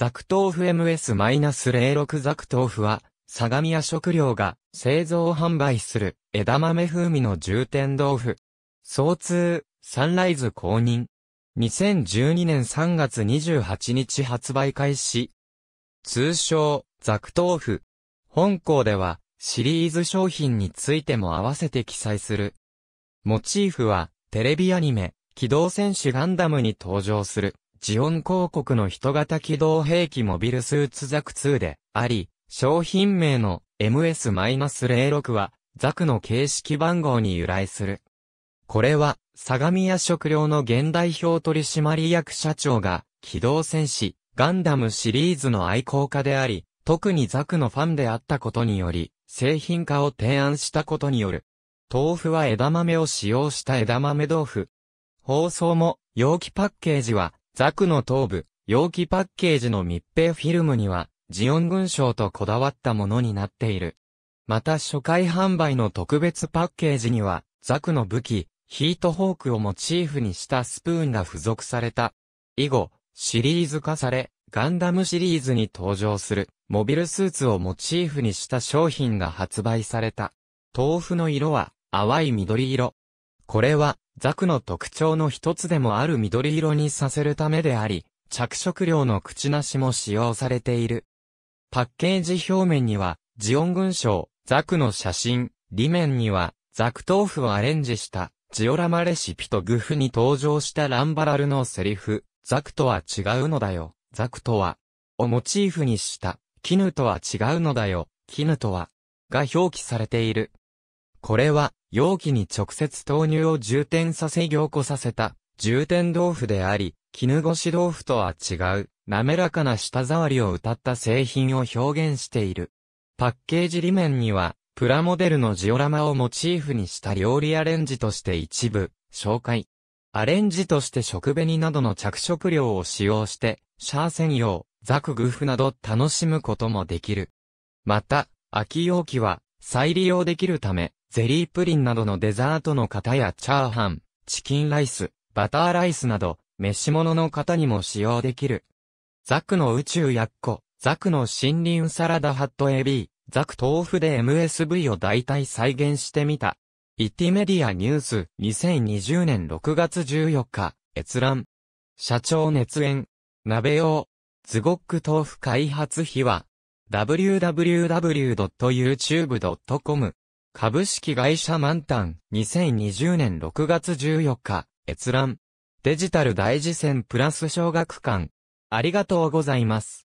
ザクトーフ MS-06 ザクトーフは、相模屋食料が製造販売する枝豆風味の重点豆腐。総通、サンライズ公認。2012年3月28日発売開始。通称、ザクトーフ。本校では、シリーズ商品についても合わせて記載する。モチーフは、テレビアニメ、機動戦士ガンダムに登場する、ジオン広告の人型機動兵器モビルスーツザク2であり、商品名の MS-06 はザクの形式番号に由来する。これは、相模屋食料の現代表取締役社長が、機動戦士、ガンダムシリーズの愛好家であり、特にザクのファンであったことにより、製品化を提案したことによる。豆腐は枝豆を使用した枝豆豆腐。包装も、容器パッケージは、ザクの頭部、容器パッケージの密閉フィルムには、ジオン軍章とこだわったものになっている。また初回販売の特別パッケージには、ザクの武器、ヒートホークをモチーフにしたスプーンが付属された。以後、シリーズ化され、ガンダムシリーズに登場する、モビルスーツをモチーフにした商品が発売された。豆腐の色は、淡い緑色。これは、ザクの特徴の一つでもある緑色にさせるためであり、着色料の口なしも使用されている。パッケージ表面には、ジオン群賞、ザクの写真、裏面には、ザク豆腐をアレンジした、ジオラマレシピとグフに登場したランバラルのセリフ、ザクとは違うのだよ、ザクとは、をモチーフにした、絹とは違うのだよ、絹とは、が表記されている。これは、容器に直接豆乳を充填させ凝固させた、充填豆腐であり、絹ごし豆腐とは違う、滑らかな舌触りを歌った製品を表現している。パッケージ裏面には、プラモデルのジオラマをモチーフにした料理アレンジとして一部、紹介。アレンジとして食紅などの着色料を使用して、シャー専用、ザクグフなど楽しむこともできる。また、空き容器は再利用できるため、ゼリープリンなどのデザートの型やチャーハン、チキンライス、バターライスなど、飯物の型にも使用できる。ザクの宇宙やっこ、ザクの森林サラダハット AB、ザク豆腐で MSV を代替再現してみた。イティメディアニュース2020年6月14日、閲覧。社長熱演。鍋用。ズゴック豆腐開発費は、www.youtube.com 株式会社満タン、2020年6月14日、閲覧。デジタル大事戦プラス小学館。ありがとうございます。